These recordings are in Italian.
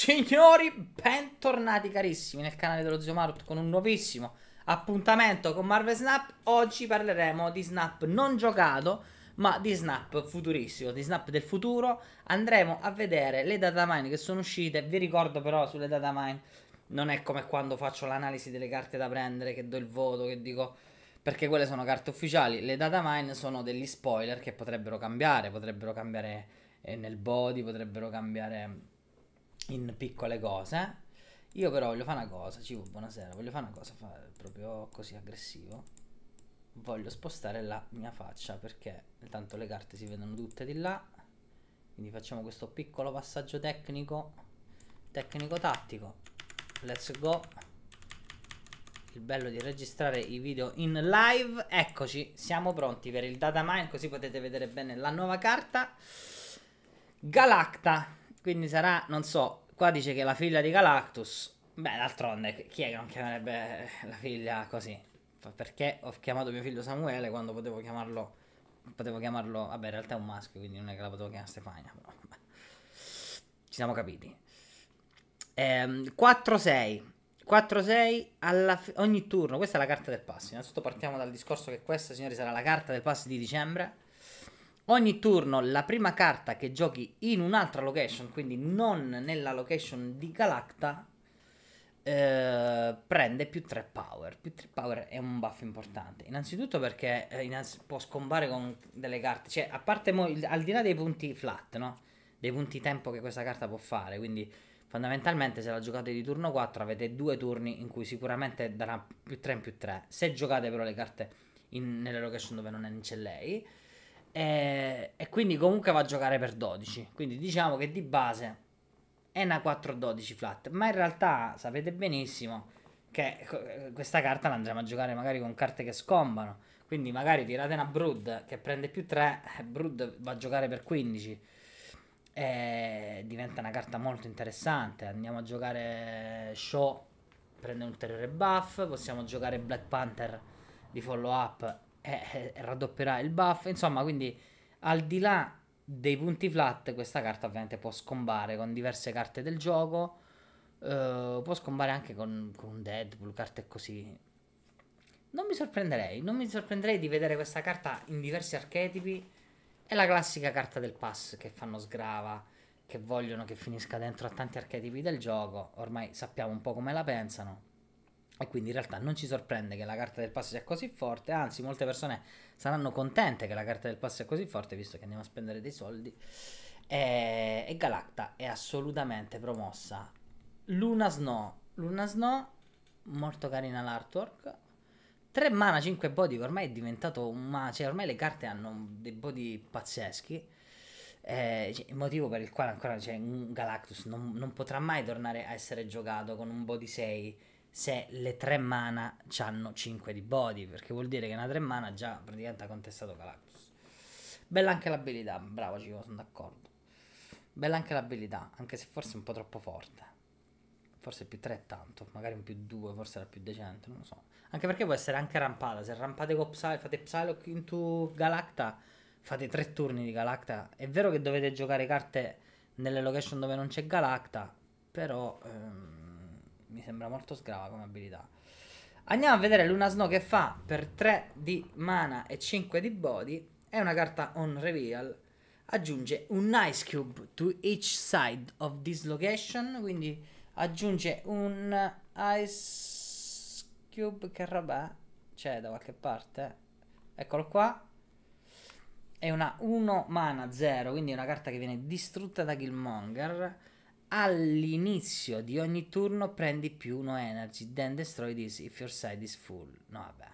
Signori, bentornati carissimi nel canale dello Zio Marut con un nuovissimo appuntamento con Marvel Snap. Oggi parleremo di Snap non giocato, ma di Snap futurissimo, di Snap del futuro. Andremo a vedere le datamine che sono uscite. Vi ricordo però sulle datamine non è come quando faccio l'analisi delle carte da prendere, che do il voto, che dico perché quelle sono carte ufficiali. Le datamine sono degli spoiler che potrebbero cambiare, potrebbero cambiare eh, nel body, potrebbero cambiare in piccole cose. Io però voglio fare una cosa, Civo, buonasera, voglio fare una cosa fare proprio così aggressivo. Voglio spostare la mia faccia perché intanto le carte si vedono tutte di là. Quindi facciamo questo piccolo passaggio tecnico, tecnico tattico. Let's go. Il bello di registrare i video in live. Eccoci, siamo pronti per il data mine, così potete vedere bene la nuova carta. Galacta quindi sarà, non so, qua dice che è la figlia di Galactus. Beh, d'altronde, chi è che non chiamerebbe la figlia così? Perché ho chiamato mio figlio Samuele quando potevo chiamarlo... Potevo chiamarlo... Vabbè, in realtà è un maschio, quindi non è che la potevo chiamare Stefania, però... Ci siamo capiti. Ehm, 4-6. 4-6 fi- ogni turno. Questa è la carta del pass. Innanzitutto partiamo dal discorso che questa, signori, sarà la carta del pass di dicembre Ogni turno la prima carta che giochi in un'altra location, quindi non nella location di Galacta, eh, prende più 3 power. Più 3 power è un buff importante. Innanzitutto perché eh, innanzi- può scombare con delle carte. Cioè, a parte al di là dei punti flat, no? Dei punti tempo che questa carta può fare. Quindi, fondamentalmente, se la giocate di turno 4, avete due turni in cui sicuramente darà più 3 in più 3. Se giocate però le carte in- nelle location dove non c'è lei e, eh, e quindi comunque va a giocare per 12. Quindi diciamo che di base è una 4-12 flat. Ma in realtà sapete benissimo che eh, eh, questa carta la andremo a giocare magari con carte che scombano. Quindi magari tirate una Brood che prende più 3, Brood va a giocare per 15. E diventa una carta molto interessante. Andiamo a giocare Show, prende un ulteriore buff. Possiamo giocare Black Panther di follow up eh, eh raddoppierà il buff. Insomma, quindi al di là dei punti flat, questa carta ovviamente può scombare con diverse carte del gioco. Eh, può scombare anche con, con Deadpool, carte così. Non mi sorprenderei, non mi sorprenderei di vedere questa carta in diversi archetipi. È la classica carta del pass che fanno sgrava, che vogliono che finisca dentro a tanti archetipi del gioco. Ormai sappiamo un po' come la pensano. E quindi in realtà non ci sorprende che la carta del passo sia così forte, anzi molte persone saranno contente che la carta del passo sia così forte visto che andiamo a spendere dei soldi. E, e Galacta è assolutamente promossa. Luna Snow, Luna Snow, molto carina l'artwork. 3 mana, 5 body, ormai è diventato un ma... cioè ormai le carte hanno dei body pazzeschi. Eh, cioè, il motivo per il quale ancora cioè, un Galactus non, non potrà mai tornare a essere giocato con un body 6 se le tre mana hanno 5 di body, perché vuol dire che una tre mana già praticamente ha contestato Galactus. Bella anche l'abilità, bravo Cico, sono d'accordo. Bella anche l'abilità, anche se forse un po' troppo forte. Forse più 3 è tanto, magari un più 2, forse era più decente, non lo so. Anche perché può essere anche rampata, se rampate con Psy, fate Psylocke into Galacta, fate 3 turni di Galacta. È vero che dovete giocare carte nelle location dove non c'è Galacta, però... Ehm mi sembra molto sgrava come abilità. Andiamo a vedere Luna Snow che fa per 3 di mana e 5 di body. È una carta on reveal. Aggiunge un ice cube to each side of this location. Quindi aggiunge un ice cube. Che roba C'è da qualche parte. Eccolo qua. È una 1 mana 0. Quindi è una carta che viene distrutta da Killmonger all'inizio di ogni turno prendi più 1 energy, then destroy this if your side is full. No, vabbè.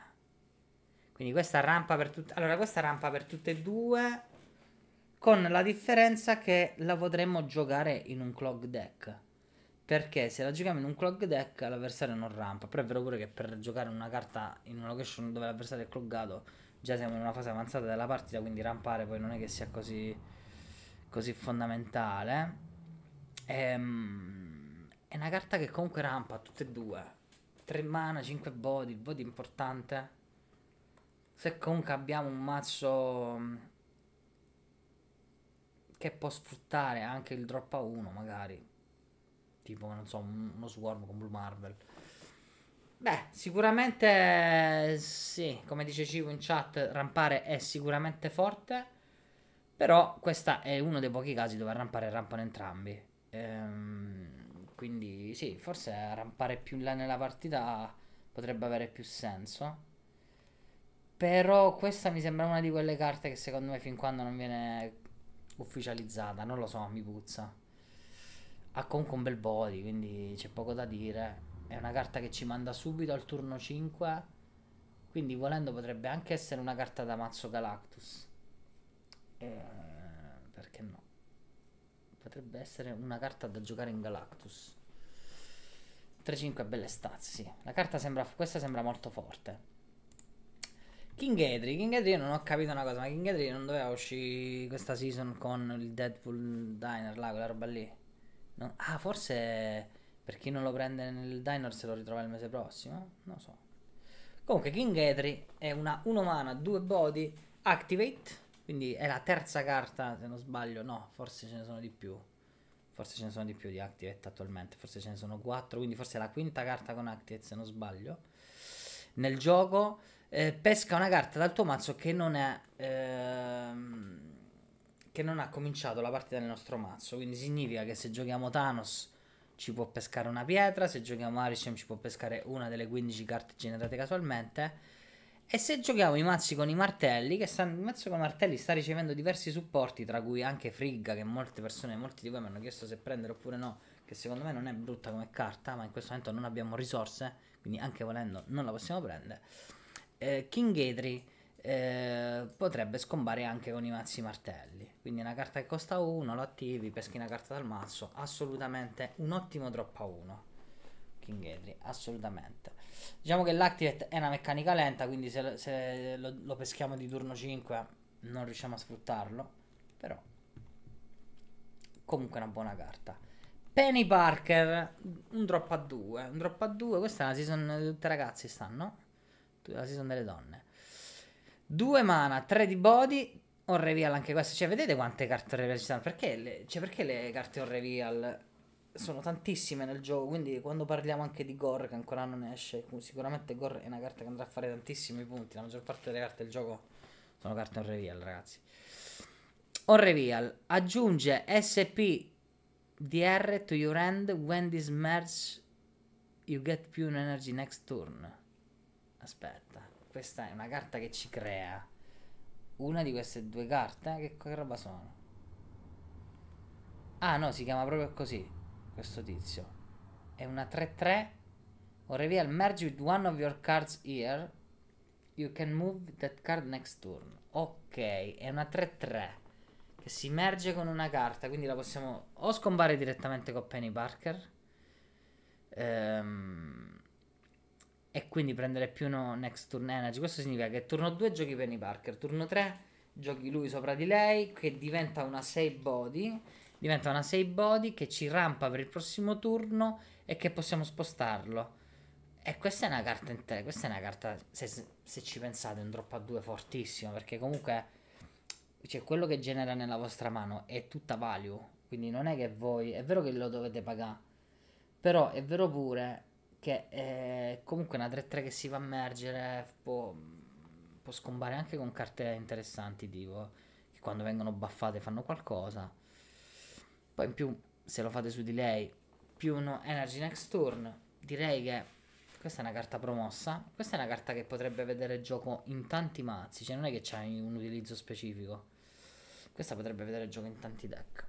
Quindi questa rampa per tutte... Allora, questa rampa per tutte e due, con la differenza che la potremmo giocare in un clog deck. Perché se la giochiamo in un clog deck l'avversario non rampa. Però è vero pure che per giocare una carta in una location dove l'avversario è cloggato, già siamo in una fase avanzata della partita, quindi rampare poi non è che sia così, così fondamentale. È, ehm, è una carta che comunque rampa tutte e due. 3 mana, 5 body, il body importante. Se comunque abbiamo un mazzo mm, che può sfruttare anche il drop a 1 magari. Tipo, non so, uno swarm con Blue Marvel. Beh, sicuramente sì, come dice Civo in chat, rampare è sicuramente forte. Però questo è uno dei pochi casi dove rampare rampano entrambi. Ehm, quindi sì, forse rampare più in là nella partita potrebbe avere più senso. Però questa mi sembra una di quelle carte che secondo me fin quando non viene ufficializzata, non lo so, mi puzza. Ha comunque un bel body, quindi c'è poco da dire. È una carta che ci manda subito al turno 5. Quindi volendo potrebbe anche essere una carta da mazzo Galactus. Eh, perché no? potrebbe essere una carta da giocare in Galactus. 3-5 belle stazze, sì. La carta sembra, questa sembra molto forte. King Edry, King Edry non ho capito una cosa, ma King Edry non doveva uscire questa season con il Deadpool Diner, là, quella roba lì. No. Ah, forse per chi non lo prende nel Diner se lo ritrova il mese prossimo, non so. Comunque King Edry è una 1 mana, 2 body, activate quindi è la terza carta, se non sbaglio, no, forse ce ne sono di più. Forse ce ne sono di più di Activate attualmente, forse ce ne sono quattro, quindi forse è la quinta carta con Activate, se non sbaglio. Nel gioco eh, pesca una carta dal tuo mazzo che non è... Ehm, che non ha cominciato la partita del nostro mazzo, quindi significa che se giochiamo Thanos ci può pescare una pietra, se giochiamo Arishem ci può pescare una delle 15 carte generate casualmente e se giochiamo i mazzi con i martelli, che stanno, il mazzo con i martelli sta ricevendo diversi supporti, tra cui anche Frigga, che molte persone, molti di voi mi hanno chiesto se prendere oppure no, che secondo me non è brutta come carta, ma in questo momento non abbiamo risorse, quindi anche volendo non la possiamo prendere. Eh, King Edry eh, potrebbe scombare anche con i mazzi martelli, quindi una carta che costa 1, lo attivi, peschi una carta dal mazzo, assolutamente un ottimo drop a 1. King Edry, assolutamente. Diciamo che l'Activate è una meccanica lenta, quindi se, se lo, lo, peschiamo di turno 5 non riusciamo a sfruttarlo. Però comunque è una buona carta. Penny Parker, un drop a 2, un drop a 2, questa è la season di tutte ragazze stanno, la season delle donne. Due mana, tre di body, on reveal anche questa. cioè vedete quante carte on reveal ci stanno, perché le, cioè, perché le carte on reveal sono tantissime nel gioco, quindi quando parliamo anche di Gore, che ancora non esce, sicuramente Gore è una carta che andrà a fare tantissimi punti, la maggior parte delle carte del gioco sono carte on reveal, ragazzi. On reveal aggiunge SPDR to your end when this merge you get più energy next turn. Aspetta, questa è una carta che ci crea una di queste due carte, eh, che, che roba sono? Ah no, si chiama proprio così questo tizio. È una 3-3. O reveal merge with one of your cards here. You can move that card next turn. Ok, è una 3-3. Che si merge con una carta. Quindi la possiamo o scombare direttamente con Penny Parker. Ehm, e quindi prendere più uno next turn energy. Questo significa che turno 2 giochi Penny Parker. Turno 3 giochi lui sopra di lei. Che diventa una 6 body diventa una 6 body che ci rampa per il prossimo turno e che possiamo spostarlo. E questa è una carta in te, questa è una carta, se, se ci pensate, un drop a 2 fortissimo, perché comunque cioè, quello che genera nella vostra mano è tutta value, quindi non è che voi, è vero che lo dovete pagare, però è vero pure che eh, comunque una 3-3 che si va a mergere può, può scombare anche con carte interessanti, tipo, che quando vengono buffate fanno qualcosa. Poi in più se lo fate su di lei più uno Energy Next Turn, direi che questa è una carta promossa. Questa è una carta che potrebbe vedere gioco in tanti mazzi, cioè non è che c'è un utilizzo specifico. Questa potrebbe vedere gioco in tanti deck.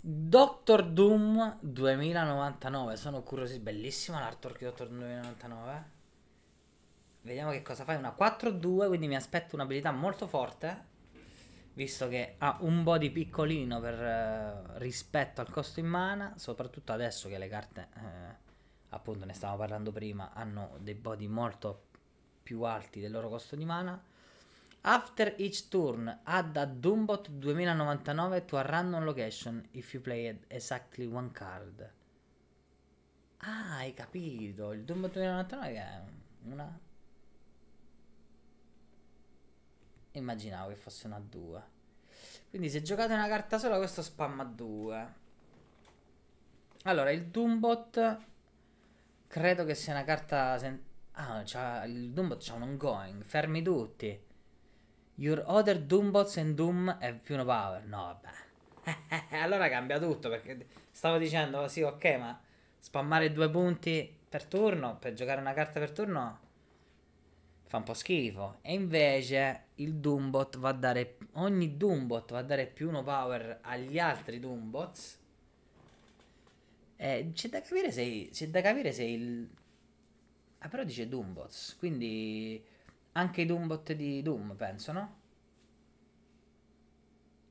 Doctor Doom 2099, sono curioso, bellissima l'artwork di Doctor Doom 2099. Vediamo che cosa fai, una 4-2, quindi mi aspetto un'abilità molto forte visto che ha un body piccolino per, eh, rispetto al costo in mana, soprattutto adesso che le carte, eh, appunto ne stavamo parlando prima, hanno dei body molto più alti del loro costo di mana. After each turn, add a Doombot 2099 to a random location if you play exactly one card. Ah, hai capito, il Doombot 2099 è una Immaginavo che fosse una 2. Quindi se giocate una carta sola questo spamma 2. Allora, il Doombot credo che sia una carta... ah, c'ha, il Doombot c'ha un ongoing. Fermi tutti. Your other Doombots and Doom è più no power. No, vabbè. allora cambia tutto perché stavo dicendo sì, ok, ma spammare due punti per turno per giocare una carta per turno fa un po' schifo. E invece il Doombot va a dare. Ogni Doombot va a dare più uno power agli altri Doombots. Eh, c'è da capire se. C'è da capire se il. Ah, però dice Doombots. Quindi. Anche i Doombot di Doom, penso, no?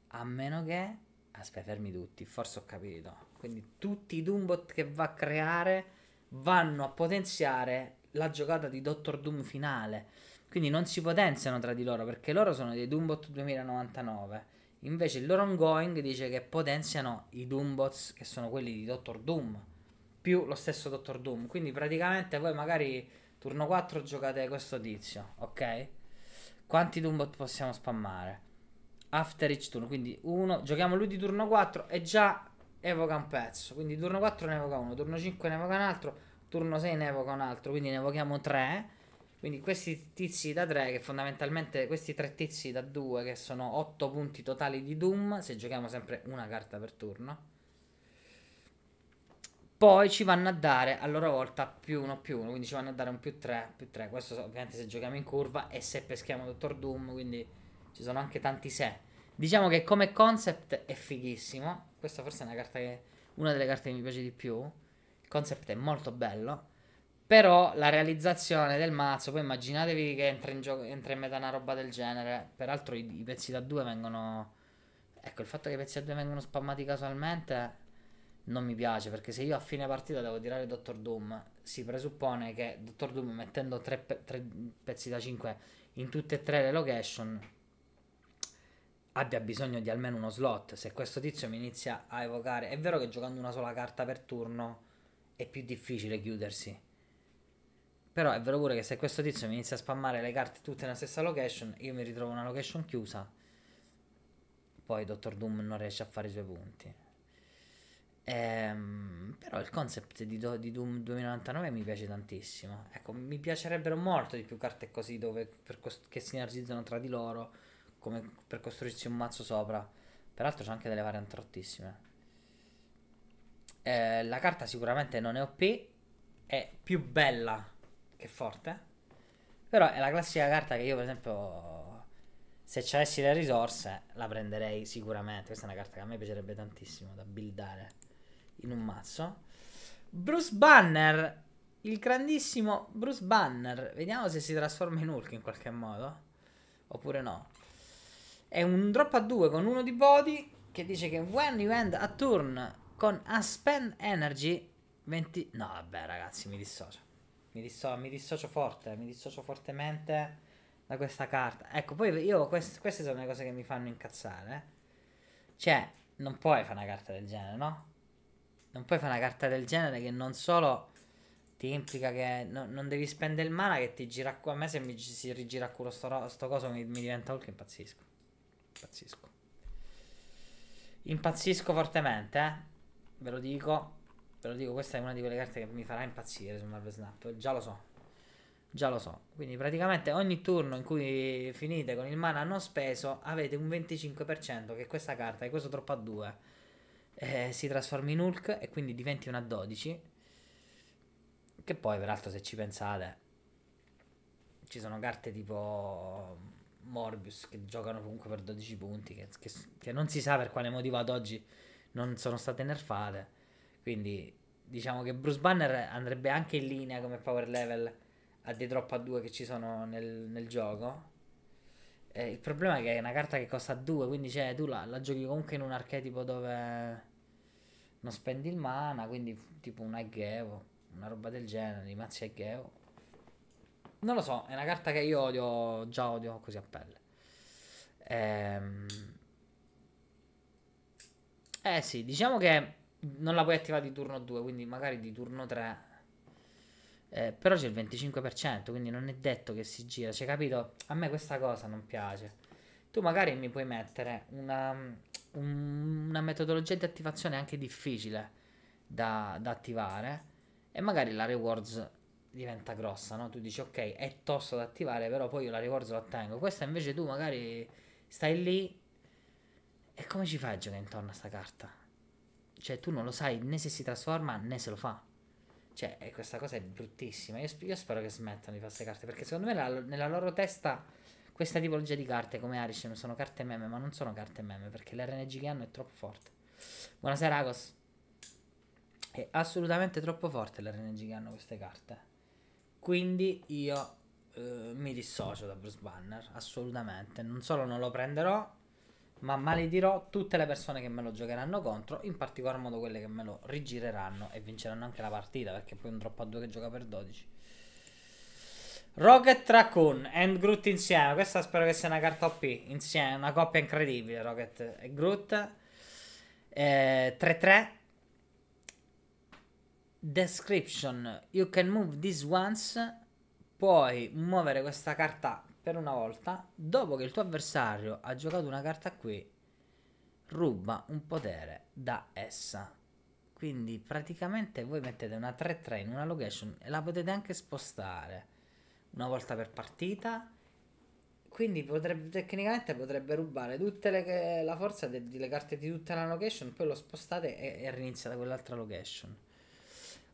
A meno che. Aspetta, fermi tutti. Forse ho capito. Quindi tutti i Doombot che va a creare vanno a potenziare la giocata di Doctor Doom finale. Quindi non si potenziano tra di loro perché loro sono dei Doombot 2099. Invece il loro ongoing dice che potenziano i Doombots che sono quelli di Doctor Doom più lo stesso Doctor Doom. Quindi praticamente voi magari turno 4 giocate questo tizio, ok? Quanti Doombot possiamo spammare? After each turn, quindi uno, giochiamo lui di turno 4 e già evoca un pezzo. Quindi turno 4 ne evoca uno, turno 5 ne evoca un altro, turno 6 ne evoca un altro, quindi ne evochiamo 3. Quindi questi tizi da 3, che fondamentalmente questi tre tizi da 2, che sono 8 punti totali di Doom, se giochiamo sempre una carta per turno. Poi ci vanno a dare a loro volta più 1 più 1, quindi ci vanno a dare un più 3, più 3. Questo ovviamente se giochiamo in curva e se peschiamo Dottor Doom, quindi ci sono anche tanti se. Diciamo che come concept è fighissimo. Questa forse è una, che, una delle carte che mi piace di più. Il concept è molto bello. Però la realizzazione del mazzo, poi immaginatevi che entra in, gioco, entra in meta una roba del genere. Peraltro i, i pezzi da due vengono... Ecco, il fatto che i pezzi da due vengono spammati casualmente non mi piace, perché se io a fine partita devo tirare Dr. Doom, si presuppone che Dr. Doom mettendo tre, pe- tre pezzi da 5 in tutte e tre le location abbia bisogno di almeno uno slot. Se questo tizio mi inizia a evocare... È vero che giocando una sola carta per turno è più difficile chiudersi. Però è vero pure che se questo tizio mi inizia a spammare le carte tutte nella stessa location, io mi ritrovo una location chiusa. Poi Dr. Doom non riesce a fare i suoi punti. Ehm, però il concept di, Do di Doom 2099 mi piace tantissimo. Ecco, mi piacerebbero molto di più carte così dove che sinergizzano tra di loro come per costruirsi un mazzo sopra. Peraltro c'è anche delle varianti rottissime. Eh, la carta sicuramente non è OP, è più bella che forte, però è la classica carta che io per esempio se avessi le risorse la prenderei sicuramente, questa è una carta che a me piacerebbe tantissimo da buildare in un mazzo. Bruce Banner, il grandissimo Bruce Banner, vediamo se si trasforma in Hulk in qualche modo, oppure no. È un drop a 2 con uno di body che dice che when you end a turn con Aspen Energy 20... No, vabbè ragazzi, mi dissocio. Mi, disso... mi dissocio forte, mi dissocio fortemente da questa carta. Ecco, poi io quest... queste sono le cose che mi fanno incazzare. Cioè, non puoi fare una carta del genere, no? Non puoi fare una carta del genere che non solo ti implica che no, non devi spendere il mana che ti gira qua. a me se mi si rigira a culo sto, sto coso mi, mi diventa Hulk impazzisco impazzisco impazzisco fortemente eh Ve lo dico. Ve lo dico, questa è una di quelle carte che mi farà impazzire su Marvel Snap. Già lo so. Già lo so. Quindi praticamente ogni turno in cui finite con il mana non speso avete un 25% che questa carta, che questo troppo a 2, eh, si trasforma in Hulk e quindi diventi una 12. Che poi peraltro se ci pensate ci sono carte tipo Morbius che giocano comunque per 12 punti che, che, che non si sa per quale motivo ad oggi non sono state nerfate. Quindi diciamo che Bruce Banner andrebbe anche in linea come power level a dei drop a 2 che ci sono nel, nel gioco. Eh, il problema è che è una carta che costa 2, quindi cioè, tu la, la, giochi comunque in un archetipo dove non spendi il mana, quindi tipo una Gevo, una roba del genere, di mazzi e Non lo so, è una carta che io odio, già odio così a pelle. Ehm eh sì, diciamo che non la puoi attivare di turno 2, quindi magari di turno 3. Eh, però c'è il 25%, quindi non è detto che si gira, cioè capito? A me questa cosa non piace. Tu magari mi puoi mettere una, un, una metodologia di attivazione anche difficile da, da, attivare e magari la rewards diventa grossa, no? Tu dici ok, è tosto da attivare, però poi io la rewards la tengo. Questa invece tu magari stai lì e come ci fai a giocare intorno a sta carta? Cioè, tu non lo sai né se si trasforma né se lo fa. Cioè, eh, questa cosa è bruttissima. Io, io spero che smettano di fare queste carte. Perché secondo me la, nella loro testa questa tipologia di carte come Arishem sono carte meme, ma non sono carte meme. Perché l'RNG che hanno è troppo forte. Buonasera, Agos. È assolutamente troppo forte l'RNG che hanno queste carte. Quindi io eh, mi dissocio da Bruce Banner. Assolutamente. Non solo non lo prenderò, ma maledirò tutte le persone che me lo giocheranno contro, in particolar modo quelle che me lo rigireranno e vinceranno anche la partita, perché poi un troppo a due che gioca per 12. Rocket Raccoon e Groot insieme, questa spero che sia una carta OP insieme, una coppia incredibile Rocket e Groot. 3-3 eh, Description You can move this once, Puoi muovere questa carta per una volta, dopo che il tuo avversario ha giocato una carta qui, ruba un potere da essa. Quindi praticamente voi mettete una 3-3 in una location e la potete anche spostare una volta per partita. Quindi potrebbe, tecnicamente potrebbe rubare tutte le, la forza delle carte di tutta la location, poi lo spostate e, e da quell'altra location.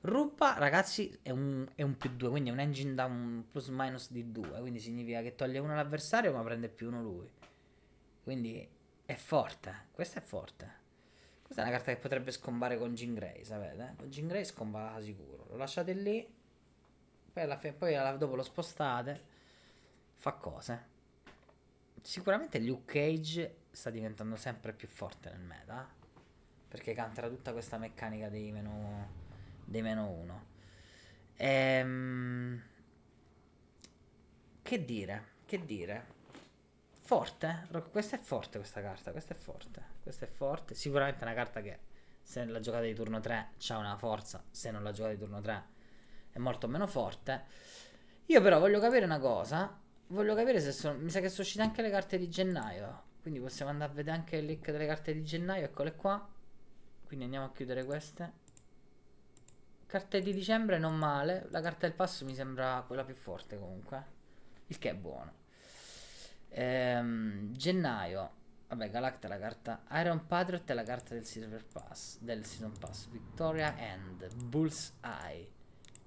Rupa, ragazzi, è un, è un più 2, quindi è un engine da un plus minus di 2, quindi significa che toglie uno all'avversario ma prende più uno lui. Quindi è forte, questa è forte. Questa è una carta che potrebbe scombare con Jean Grey, sapete? Con Jean Grey scomba sicuro. Lo lasciate lì, poi, alla poi alla, dopo lo spostate, fa cose. Sicuramente Luke Cage sta diventando sempre più forte nel meta, perché cantera tutta questa meccanica dei menu di meno 1. Ehm, che dire, che dire. Forte, eh? questa è forte questa carta, questa è forte, questa è forte. Sicuramente è una carta che se la giocate di turno 3 c'ha una forza, se non la giocate di turno 3 è molto meno forte. Io però voglio capire una cosa, voglio capire se sono... Mi sa che sono uscite anche le carte di gennaio, quindi possiamo andare a vedere anche il link delle carte di gennaio, eccole qua. Quindi andiamo a chiudere queste. Carte di dicembre non male. La carta del passo mi sembra quella più forte comunque. Il che è buono. Ehm, gennaio. Vabbè, Galacta è la carta. Iron Patriot è la carta del Silver Pass. Del Season Pass. Victoria End. Bullseye.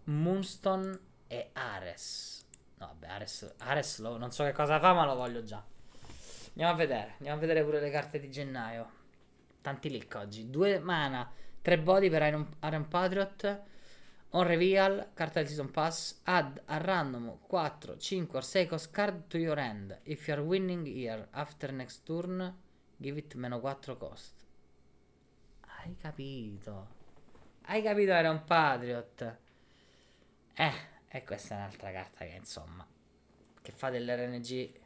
Moonstone e Ares. No, vabbè, Ares, Ares lo, non so che cosa fa, ma lo voglio già. Andiamo a vedere. Andiamo a vedere pure le carte di gennaio. Tanti leak oggi. Due mana. Tre body per Iron, Iron Patriot. On reveal, carta del season pass, add a random 4, 5 or 6 cost card to your hand. If you are winning here, after next turn, give it meno 4 cost. Hai capito? Hai capito era un Patriot? Eh, e questa è un'altra carta che insomma, che fa dell'RNG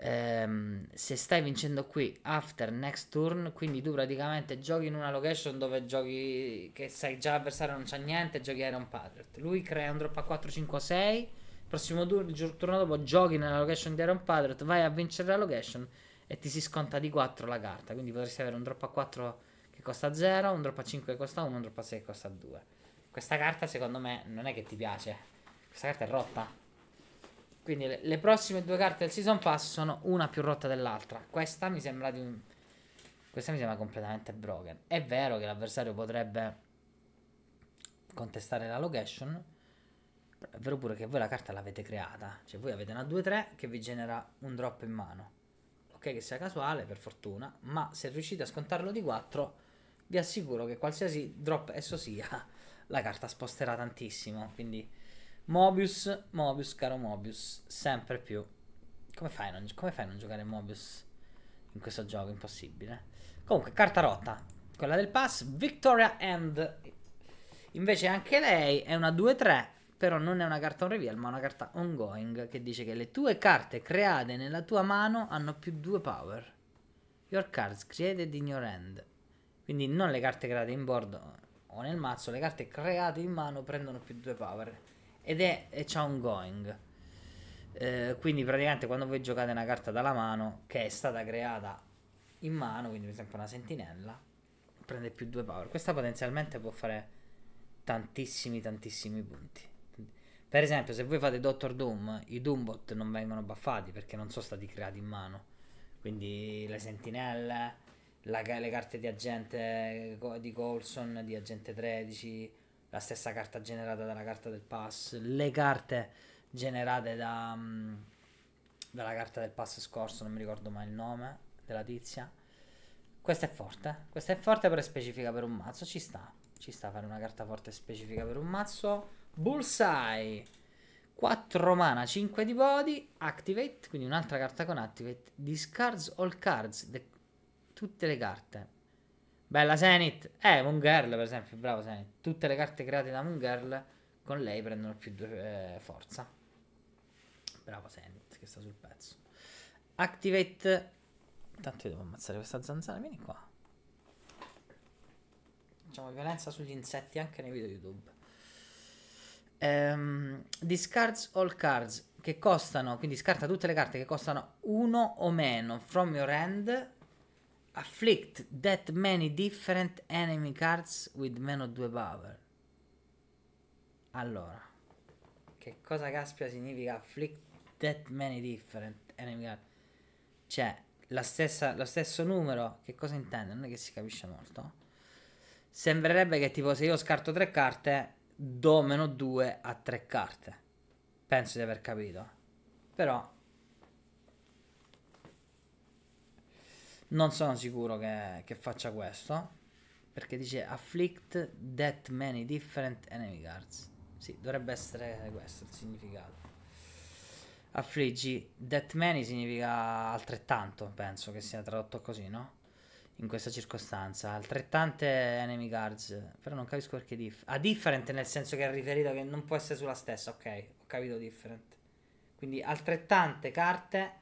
ehm, se stai vincendo qui after next turn quindi tu praticamente giochi in una location dove giochi che sai già l'avversario non c'ha niente giochi Iron Patriot lui crea un drop a 4 5 6 prossimo turno, il turno dopo giochi nella location di Iron Patriot vai a vincere la location e ti si sconta di 4 la carta quindi potresti avere un drop a 4 che costa 0 un drop a 5 che costa 1 un drop a 6 che costa 2 questa carta secondo me non è che ti piace questa carta è rotta quindi le, le, prossime due carte del Season Pass sono una più rotta dell'altra. Questa mi sembra di un... Questa mi sembra completamente broken. È vero che l'avversario potrebbe contestare la location. È vero pure che voi la carta l'avete creata. Cioè voi avete una 2-3 che vi genera un drop in mano. Ok che sia casuale per fortuna, ma se riuscite a scontarlo di 4 vi assicuro che qualsiasi drop esso sia la carta sposterà tantissimo. Quindi Mobius, Mobius, caro Mobius, sempre più. Come fai, non, come fai a non giocare Mobius in questo gioco? Impossibile. Comunque, carta rotta. Quella del pass, Victoria End. Invece anche lei è una 2-3, però non è una carta on reveal, ma una carta ongoing che dice che le tue carte create nella tua mano hanno più 2 power. Your cards created in your hand. Quindi non le carte create in board o nel mazzo, le carte create in mano prendono più 2 power ed è, e c'ha un going. Eh, quindi praticamente quando voi giocate una carta dalla mano che è stata creata in mano, quindi per esempio una sentinella, prende più due power. Questa potenzialmente può fare tantissimi tantissimi punti. Per esempio, se voi fate Doctor Doom, i Doombot non vengono buffati perché non sono stati creati in mano. Quindi le sentinelle, la, le carte di agente di Colson, di agente 13, la stessa carta generata dalla carta del pass, le carte generate da, um, dalla carta del pass scorso, non mi ricordo mai il nome della tizia. Questa è forte, questa è forte però è specifica per un mazzo, ci sta, ci sta a fare una carta forte specifica per un mazzo. Bullseye, 4 mana, 5 di body, activate, quindi un'altra carta con activate, discards all cards, tutte le carte Bella Zenith. Eh, Moon Girl per esempio, bravo Zenith. Tutte le carte create da Moon Girl con lei prendono più eh, forza. Bravo Zenith che sta sul pezzo. Activate. Intanto io devo ammazzare questa zanzara, vieni qua. Facciamo violenza sugli insetti anche nei video YouTube. Um, discards all cards che costano, quindi scarta tutte le carte che costano uno o meno from your hand afflict that many different enemy cards with meno 2 power. Allora, che cosa caspita significa afflict that many different enemy cards? Cioè, la stessa, lo stesso numero, che cosa intende? Non è che si capisce molto. Sembrerebbe che tipo se io scarto 3 carte, do meno 2 a 3 carte. Penso di aver capito. Però non sono sicuro che, che faccia questo perché dice afflict that many different enemy guards sì, dovrebbe essere questo il significato affliggi that many significa altrettanto penso che sia tradotto così no? in questa circostanza altrettante enemy guards però non capisco perché diff- ah different nel senso che è riferito che non può essere sulla stessa ok ho capito different quindi altrettante carte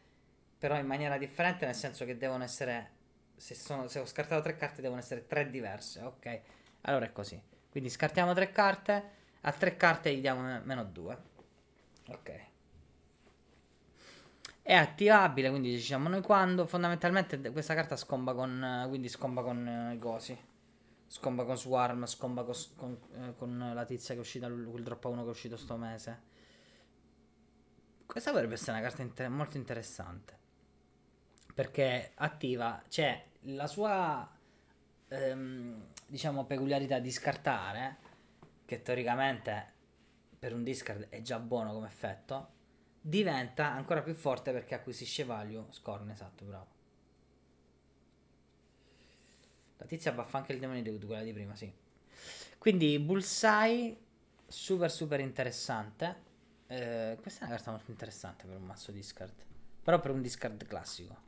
però in maniera differente, nel senso che devono essere. Se, sono, se ho scartato tre carte, devono essere tre diverse, ok? Allora è così. Quindi scartiamo tre carte. A tre carte gli diamo meno due. Ok. È attivabile, quindi diciamo noi quando. Fondamentalmente questa carta scomba con. Quindi scomba con i eh, cosi. Scomba con Swarm, scomba con, con, eh, con la tizia che è uscita, il drop 1 che è uscito sto mese. Questa potrebbe essere una carta inter molto interessante perché attiva, cioè la sua ehm, diciamo peculiarità di scartare, che teoricamente per un discard è già buono come effetto, diventa ancora più forte perché acquisisce value scorn, esatto, bravo. La tizia baffa anche il demonio di quella di prima, sì. Quindi Bullseye, super super interessante. Eh, questa è una carta molto interessante per un mazzo discard. Però per un discard classico.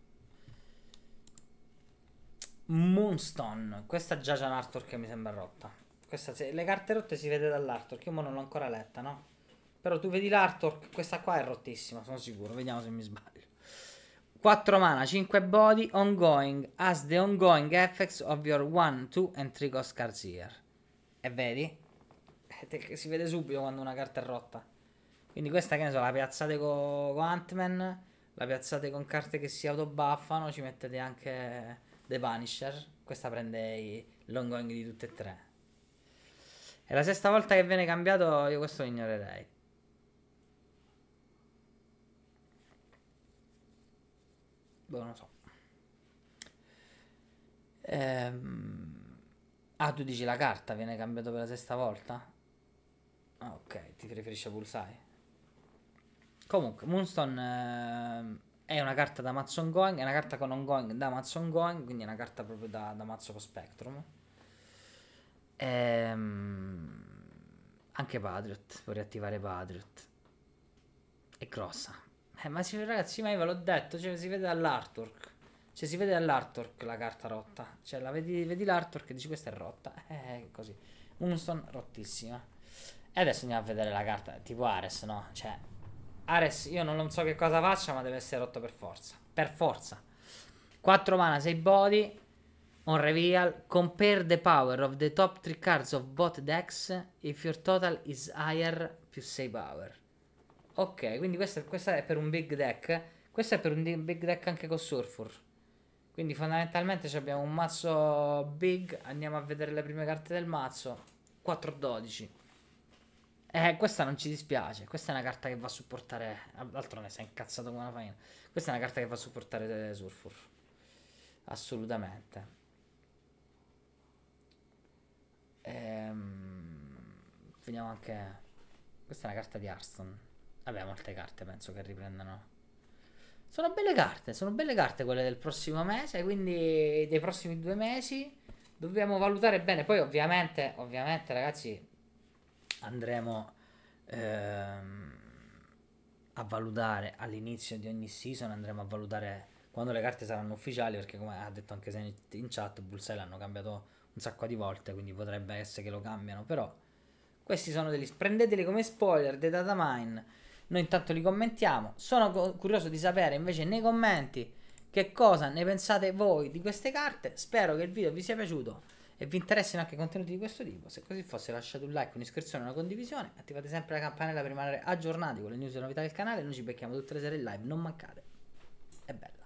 Moonstone. Questa già c'è un artwork che mi sembra rotta. Questa, se, le carte rotte si vede dall'artwork. Io non l'ho ancora letta, no? Però tu vedi l'artwork. Questa qua è rottissima, sono sicuro. Vediamo se mi sbaglio. 4 mana, 5 body, ongoing. As the ongoing effects of your 1, 2 and 3 cost cards here. E vedi? Eh, si vede subito quando una carta è rotta. Quindi questa che ne so, la piazzate con, con Ant-Man, la piazzate con carte che si autobuffano, ci mettete anche The Punisher. Questa prende i long going di tutte e tre. È la sesta volta che viene cambiato, io questo lo ignorerei. Boh, non lo so. Ehm... Ah, tu dici la carta viene cambiata per la sesta volta? Ah, ok, ti preferisce Bullseye. Comunque, Moonstone... Eh è una carta da mazzo ongoing, è una carta con ongoing da mazzo ongoing, quindi è una carta proprio da, da mazzo con Spectrum. Ehm, anche Patriot, puoi riattivare Patriot. E Crossa. Eh, ma si, ragazzi, ma io ve l'ho detto, cioè, si vede dall'artwork. Cioè, si vede dall'artwork la carta rotta. Cioè, la vedi, vedi l'artwork e dici questa è rotta. Eh, eh, così. Unston rottissima. E adesso andiamo a vedere la carta tipo Ares, no? Cioè, Ares, io non, so che cosa faccia, ma deve essere rotto per forza. Per forza. 4 mana, 6 body. On reveal, compare the power of the top 3 cards of both decks if your total is higher più 6 power. Ok, quindi questa, questa, è per un big deck. Questa è per un big deck anche con Surfur. Quindi fondamentalmente abbiamo un mazzo big. Andiamo a vedere le prime carte del mazzo. 4-12. Eh, questa non ci dispiace. Questa è una carta che va a supportare. L'altro D'altronde si è incazzato come una faina. Questa è una carta che va a supportare eh, Surfur. Assolutamente. Ehm, vediamo anche. Questa è una carta di Arston. Vabbè, molte carte penso che riprendano. Sono belle carte, sono belle carte quelle del prossimo mese, quindi dei prossimi due mesi dobbiamo valutare bene. Poi ovviamente, ovviamente ragazzi, andremo ehm, a valutare all'inizio di ogni season, andremo a valutare quando le carte saranno ufficiali, perché come ha detto anche se in chat, Bullseye l'hanno cambiato un sacco di volte, quindi potrebbe essere che lo cambiano, però questi sono degli... prendeteli come spoiler dei datamine, noi intanto li commentiamo, sono curioso di sapere invece nei commenti che cosa ne pensate voi di queste carte, spero che il video vi sia piaciuto e vi interessano anche contenuti di questo tipo, se così fosse lasciate un like, un'iscrizione, una condivisione, attivate sempre la campanella per rimanere aggiornati con le news e le novità del canale, noi ci becchiamo tutte le sere in live, non mancate. È bello.